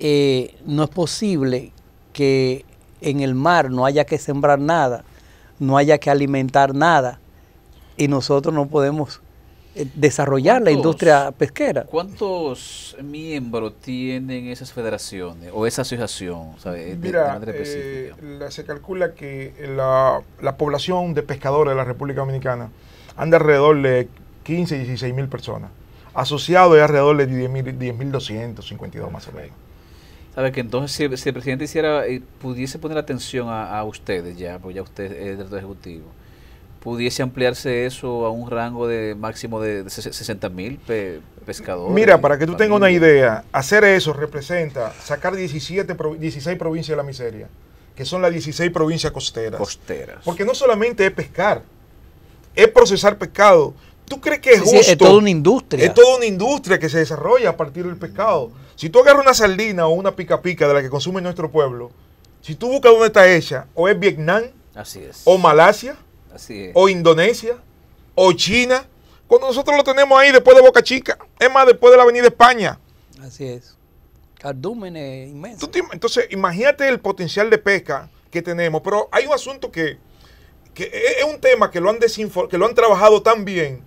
eh, no es posible que en el mar no haya que sembrar nada, no haya que alimentar nada y nosotros no podemos eh, desarrollar la industria pesquera. ¿Cuántos miembros tienen esas federaciones o esa asociación? Eh, se calcula que la, población de pescadores de la República Dominicana anda alrededor de 15 y 16 mil personas. Asociado es alrededor de 10.252 10, más o menos sabe que entonces si, el presidente hiciera eh, pudiese poner atención a, ustedes ya, porque ya usted es el director ejecutivo, pudiese ampliarse eso a un rango de máximo de 60 mil pescadores. Mira, para que tú tengas una idea, hacer eso representa sacar 17, 16 provincias de la miseria, que son las 16 provincias costeras. Costeras. Porque no solamente es pescar, es procesar pescado. ¿Tú crees que es justo? es toda una industria. Es toda una industria que se desarrolla a partir del pescado. Si tú agarras una sardina o una pica pica de la que consume nuestro pueblo, si tú buscas dónde está hecha, o es Vietnam, Así es. o Malasia, Así o Indonesia, o China, cuando nosotros lo tenemos ahí después de Boca Chica, es más, después de la Avenida España. Así es. Cardúmenes inmensos. Entonces, imagínate el potencial de pesca que tenemos, pero hay un asunto que, e-, es un tema que lo han que lo han trabajado tan bien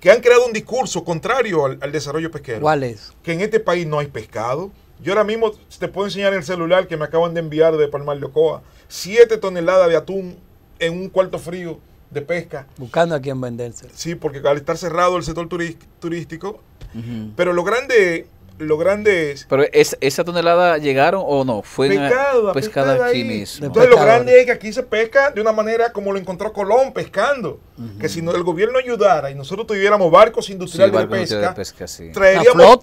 que han creado un discurso contrario al, desarrollo pesquero. ¿Cuál es? Que en este país no hay pescado. Yo ahora mismo te puedo enseñar el celular que me acaban de enviar de Palmar Ocoa Siete toneladas de atún en un cuarto frío de pesca. Buscando a quién venderse. Sí, porque al estar cerrado el sector turístico. Pero lo grande lo grande es. Pero es, esa tonelada llegaron o no? Fue pescada pescada aquí Entonces, lo grande es que aquí se pesca de una manera como lo encontró Colón pescando. Que si no, el gobierno ayudara y nosotros tuviéramos barcos industriales de, pesca, traeríamos una tonelada,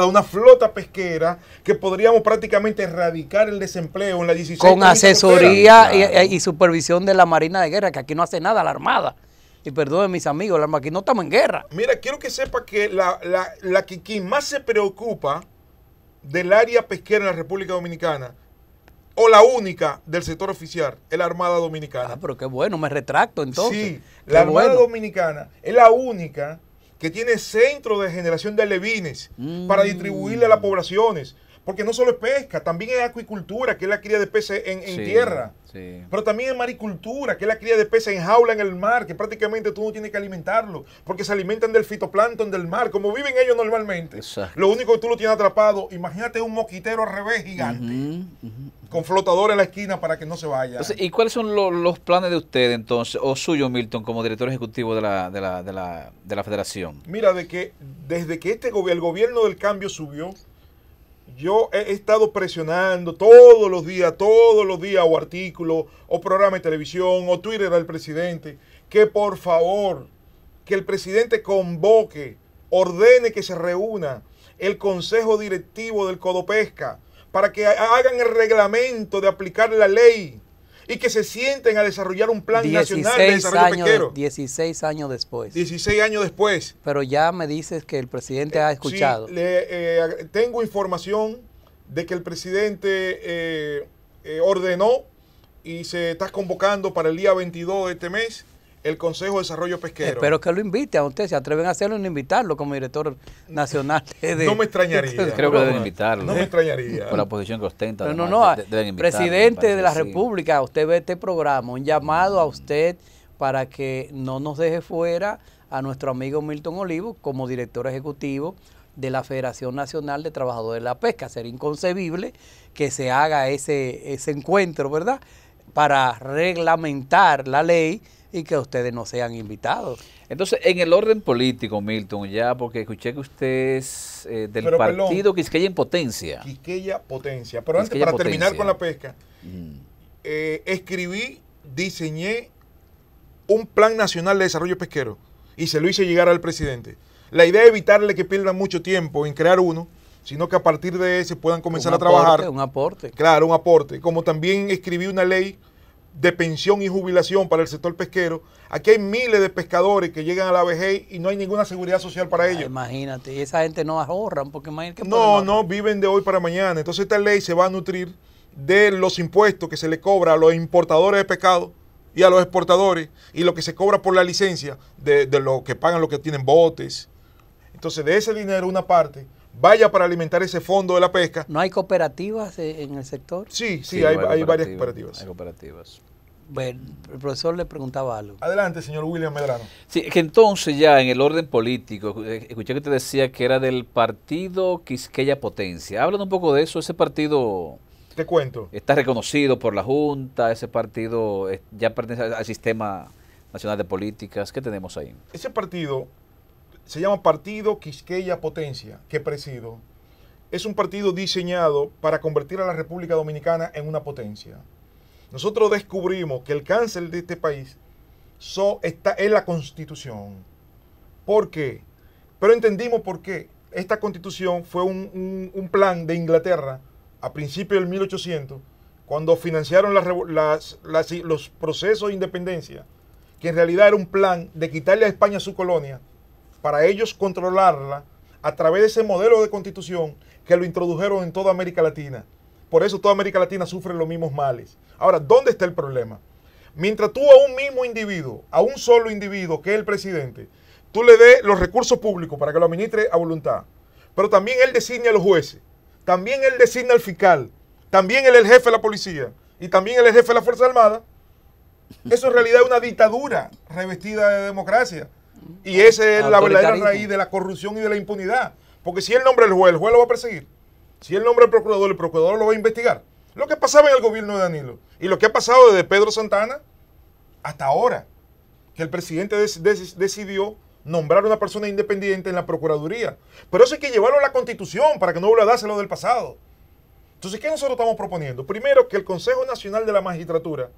traeríamos una flota pesquera que podríamos prácticamente erradicar el desempleo en la 17 Con asesoría y, supervisión de la Marina de Guerra, que aquí no hace nada la Armada y perdón mis amigos, la aquí no estamos en guerra. Mira, quiero que sepa que la, la, que más se preocupa del área pesquera en la República Dominicana o la única del sector oficial es la Armada Dominicana. Ah, pero qué bueno, me retracto entonces. Sí, la Armada Dominicana es la única que tiene centro de generación de alevines mm. para distribuirle a las poblaciones. Porque no solo es pesca, también es acuicultura, que es la cría de peces en, tierra. Pero también es maricultura, que es la cría de peces en jaula en el mar, que prácticamente tú no tienes que alimentarlo, porque se alimentan del fitoplancton del mar, como viven ellos normalmente. Lo único que tú lo tienes atrapado, imagínate un moquitero al revés gigante, con flotador en la esquina para que no se vaya. ¿Y cuáles son los planes de usted entonces, o suyo, Milton, como director ejecutivo de la, de la, de la, federación? Mira, de que desde que este el gobierno del cambio subió, yo he estado presionando todos los días, todos los días, o artículo, o programa de televisión, o Twitter al presidente, que por favor, que el presidente convoque, ordene que se reúna el consejo directivo del Codopesca para que hagan el reglamento de aplicar la ley y que se sienten a desarrollar un plan nacional de desarrollo pesquero. 16 años después. 16 años después. Pero ya me dices que el presidente eh, ha escuchado. Eh, tengo información de que el presidente eh, ordenó y se está convocando para el día 22 de este mes el Consejo de Desarrollo Pesquero. Espero que lo invite a usted, se atreven a hacerlo, no invitarlo como director nacional. De... No me extrañaría. Creo que deben invitarlo. No me extrañaría. Por la posición que ostenta. no, no, presidente de la República, usted ve este programa, un llamado a usted para que no nos deje fuera a nuestro amigo Milton Olivo como director ejecutivo de la Federación Nacional de Trabajadores de la Pesca. Sería inconcebible que se haga ese, ese encuentro, ¿verdad? Para reglamentar la ley y que ustedes no sean invitados. Entonces, en el orden político, Milton, ya porque escuché que usted es eh, del partido Quisqueya en Potencia. Quisqueya Potencia. Pero antes, para terminar con la pesca, mm. eh, escribí, diseñé un plan nacional de desarrollo pesquero y se lo hice llegar al presidente. La idea es evitarle que pierda mucho tiempo en crear uno, sino que a partir de ese puedan comenzar a trabajar. Un aporte. Claro, un aporte. Como también escribí una ley de pensión y jubilación para el sector pesquero. Aquí hay miles de pescadores que llegan a la vejez y no hay ninguna seguridad social para ah, ellos. imagínate, esa gente no ahorran porque imagínate que No, no, viven de hoy para mañana. Entonces esta ley se va a nutrir de los impuestos que se le cobra a los importadores de pescado y a los exportadores y lo que se cobra por la licencia de, de lo que pagan los que tienen botes. Entonces de ese dinero una parte vaya para alimentar ese fondo de la pesca. ¿No hay cooperativas eh, en el sector? Sí, sí, hay, varias cooperativas. Bueno, el profesor le preguntaba algo. Adelante, señor William Medrano. Sí, que entonces ya en el orden político, eh, escuché que te decía que era del partido Quisqueya Potencia. Háblanos un poco de eso, ese partido... Te cuento. Está reconocido por la Junta, ese partido eh, ya pertenece al sistema nacional de políticas. ¿Qué tenemos ahí? Ese partido se llama Partido Quisqueya Potencia, que presido. Es un partido diseñado para convertir a la República Dominicana en una potencia. Nosotros descubrimos que el cáncer de este país está en la Constitución. ¿Por qué? Pero entendimos por qué. Esta Constitución fue un, plan de Inglaterra a principios del 1800, cuando financiaron las, los procesos de independencia, que en realidad era un plan de quitarle a España su colonia para ellos controlarla a través de ese modelo de constitución que lo introdujeron en toda América Latina. Por eso toda América Latina sufre los mismos males. Ahora, ¿dónde está el problema? Mientras tú a un mismo individuo, a un solo individuo, que es el presidente, tú le des los recursos públicos para que lo administre a voluntad, pero también él designa a los jueces, también él designa al fiscal, también él es el jefe de la policía y también él es el jefe de la Fuerza Armada, eso en realidad es una dictadura revestida de democracia. Y esa es la verdadera raíz de la corrupción y de la impunidad. Porque si el nombre del juez, el juez lo va a perseguir. Si el nombre del procurador, el procurador lo va a investigar. Lo que pasaba en el gobierno de Danilo y lo que ha pasado desde Pedro Santana hasta ahora, que el presidente decidió nombrar a una persona independiente en la Procuraduría. Pero eso hay que llevarlo a la Constitución para que no vuelva a lo del pasado. Entonces, ¿qué nosotros estamos proponiendo? Primero, que el Consejo Nacional de la Magistratura,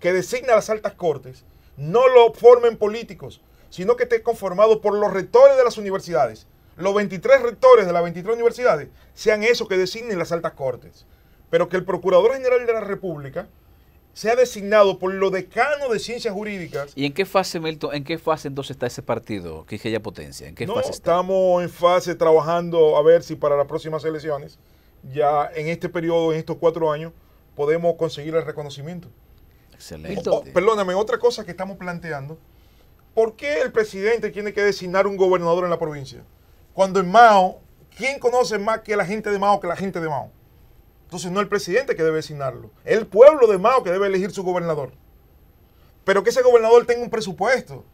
que designa las altas cortes, no lo formen políticos, sino que esté conformado por los rectores de las universidades. Los 23 rectores de las 23 universidades sean esos que designen las altas cortes. Pero que el Procurador General de la República sea designado por los decanos de ciencias jurídicas. ¿Y en qué fase, Milton, en qué fase entonces está ese partido, que es potencia? ¿En qué fase estamos en fase trabajando a ver si para las próximas elecciones, ya en este periodo, en estos cuatro años, podemos conseguir el reconocimiento. Excelente. Oh, perdóname, otra cosa que estamos planteando ¿Por qué el presidente tiene que designar un gobernador en la provincia? Cuando en Mao, ¿quién conoce más que la gente de Mao que la gente de Mao? Entonces no el presidente que debe designarlo, el pueblo de Mao que debe elegir su gobernador. Pero que ese gobernador tenga un presupuesto.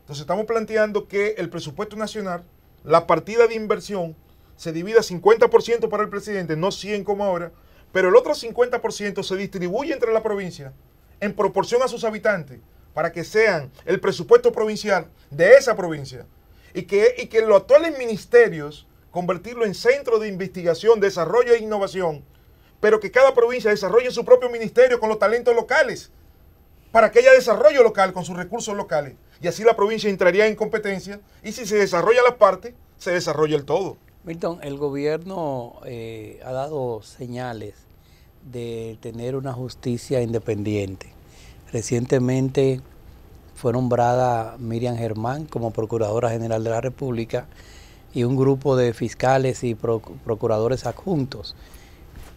Entonces estamos planteando que el presupuesto nacional, la partida de inversión, se divida 50% para el presidente, no 100 como ahora, pero el otro 50% se distribuye entre la provincia en proporción a sus habitantes para que sean el presupuesto provincial de esa provincia y que, que los actuales ministerios convertirlo en centro de investigación, desarrollo e innovación, pero que cada provincia desarrolle su propio ministerio con los talentos locales, para que haya desarrollo local con sus recursos locales. Y así la provincia entraría en competencia y si se desarrolla la parte, se desarrolla el todo. Milton, el gobierno eh, ha dado señales de tener una justicia independiente Recientemente fue nombrada Miriam Germán como Procuradora General de la República y un grupo de fiscales y procuradores adjuntos.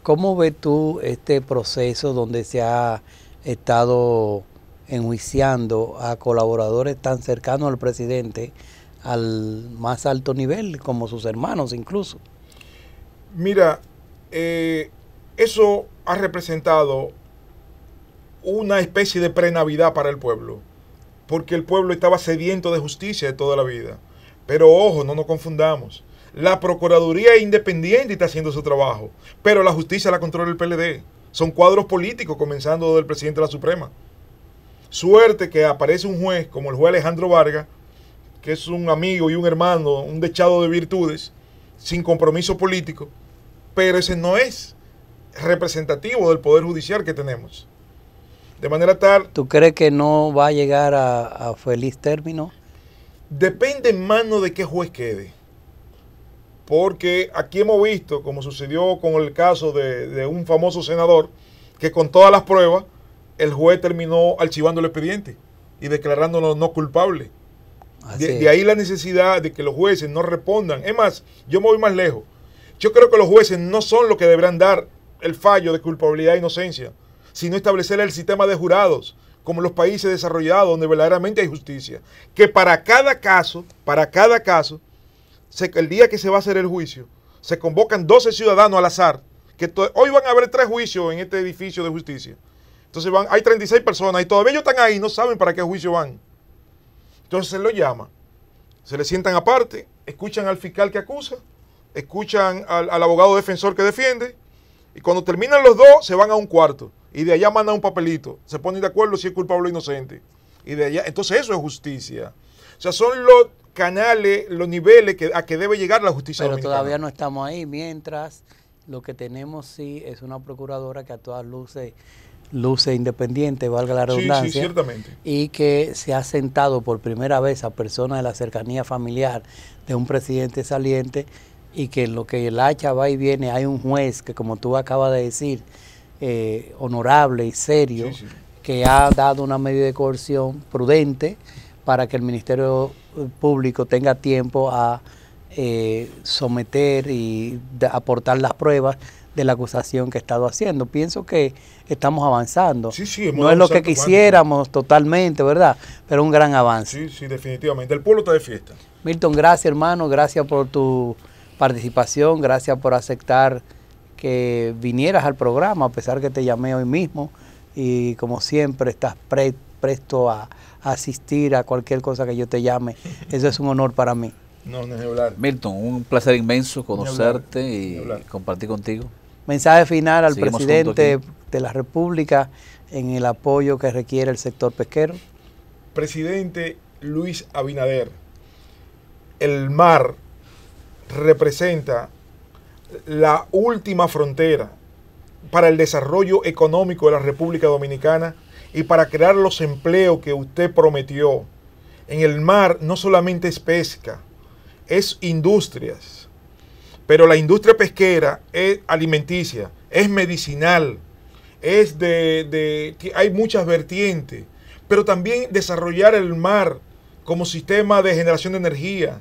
¿Cómo ves tú este proceso donde se ha estado enjuiciando a colaboradores tan cercanos al presidente al más alto nivel, como sus hermanos incluso? Mira, eh, eso ha representado una especie de prenavidad para el pueblo, porque el pueblo estaba sediento de justicia de toda la vida. Pero ojo, no nos confundamos. La Procuraduría es independiente y está haciendo su trabajo, pero la justicia la controla el PLD. Son cuadros políticos, comenzando del presidente de la Suprema. Suerte que aparece un juez como el juez Alejandro Vargas, que es un amigo y un hermano, un dechado de virtudes, sin compromiso político, pero ese no es representativo del poder judicial que tenemos. De manera tal... ¿Tú crees que no va a llegar a, feliz término? Depende en mano de qué juez quede. Porque aquí hemos visto, como sucedió con el caso de, un famoso senador, que con todas las pruebas, el juez terminó archivando el expediente y declarándolo no culpable. de, ahí la necesidad de que los jueces no respondan. Es más, yo me voy más lejos. Yo creo que los jueces no son los que deberán dar el fallo de culpabilidad e inocencia, sino establecer el sistema de jurados, como en los países desarrollados, donde verdaderamente hay justicia. Que para cada caso, para cada caso, el día que se va a hacer el juicio, se convocan 12 ciudadanos al azar, que hoy van a haber tres juicios en este edificio de justicia. Entonces van, hay 36 personas y todavía ellos están ahí, no saben para qué juicio van. Entonces se lo llama, se le sientan aparte, escuchan al fiscal que acusa, escuchan al abogado defensor que defiende, y cuando terminan los dos, se van a un cuarto y de allá manda un papelito, se pone de acuerdo si es culpable o inocente. Y de allá, entonces eso es justicia. O sea, son los canales, los niveles que, a que debe llegar la justicia. Pero todavía no estamos ahí, mientras lo que tenemos sí es una procuradora que a todas luces luce independiente, valga la redundancia, sí, ciertamente. y que se ha sentado por primera vez a personas de la cercanía familiar de un presidente saliente y que lo que el hacha va y viene hay un juez que como tú acabas de decir eh, honorable y serio que ha dado una medida de coerción prudente para que el Ministerio eh, Público tenga tiempo a eh, someter y aportar las pruebas de la acusación que he estado haciendo. Pienso que estamos avanzando. no es lo que quisiéramos totalmente, ¿verdad? Pero un gran avance. Sí, sí, definitivamente. El pueblo está de fiesta. Milton, gracias hermano, gracias por tu participación, gracias por aceptar que vinieras al programa, a pesar que te llamé hoy mismo y como siempre estás presto a, asistir a cualquier cosa que yo te llame. Eso es un honor para mí. No, no hablar. Milton, un placer inmenso conocerte y compartir contigo. Mensaje final al presidente de la República en el apoyo que requiere el sector pesquero. Presidente Luis Abinader, el mar representa la última frontera para el desarrollo económico de la República Dominicana y para crear los empleos que usted prometió. En el mar no solamente es pesca, es industrias. Pero la industria pesquera es alimenticia, es medicinal, es de, de hay muchas vertientes, pero también desarrollar el mar como sistema de generación de energía,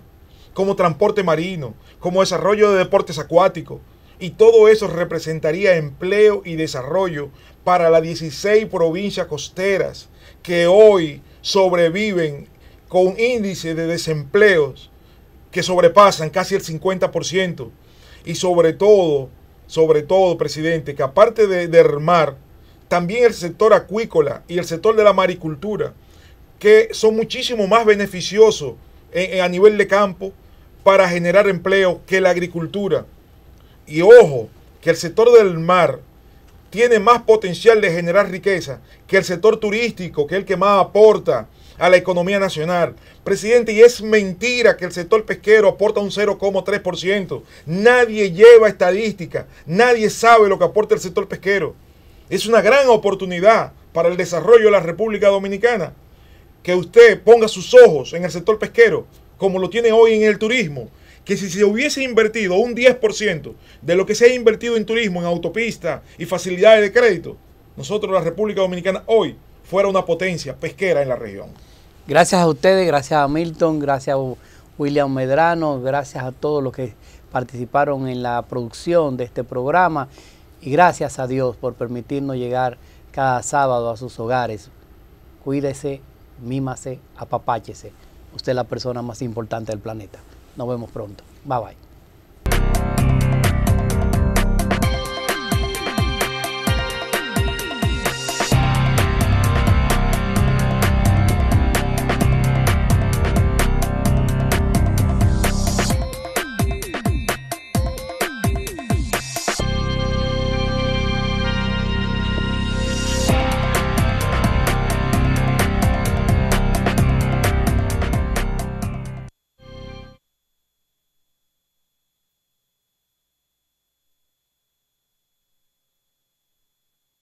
como transporte marino, como desarrollo de deportes acuáticos. Y todo eso representaría empleo y desarrollo para las 16 provincias costeras que hoy sobreviven con índices de desempleos que sobrepasan casi el 50%. Y sobre todo, sobre todo, presidente, que aparte de mar, también el sector acuícola y el sector de la maricultura, que son muchísimo más beneficiosos eh, eh, a nivel de campo para generar empleo que la agricultura. Y ojo, que el sector del mar tiene más potencial de generar riqueza que el sector turístico, que es el que más aporta a la economía nacional. Presidente, y es mentira que el sector pesquero aporta un 0,3%. Nadie lleva estadística, nadie sabe lo que aporta el sector pesquero. Es una gran oportunidad para el desarrollo de la República Dominicana que usted ponga sus ojos en el sector pesquero como lo tiene hoy en el turismo, que si se hubiese invertido un 10% de lo que se ha invertido en turismo, en autopistas y facilidades de crédito, nosotros, la República Dominicana, hoy fuera una potencia pesquera en la región. Gracias a ustedes, gracias a Milton, gracias a William Medrano, gracias a todos los que participaron en la producción de este programa y gracias a Dios por permitirnos llegar cada sábado a sus hogares. Cuídese, mímase, apapáchese. Usted es la persona más importante del planeta. Nos vemos pronto. Bye bye.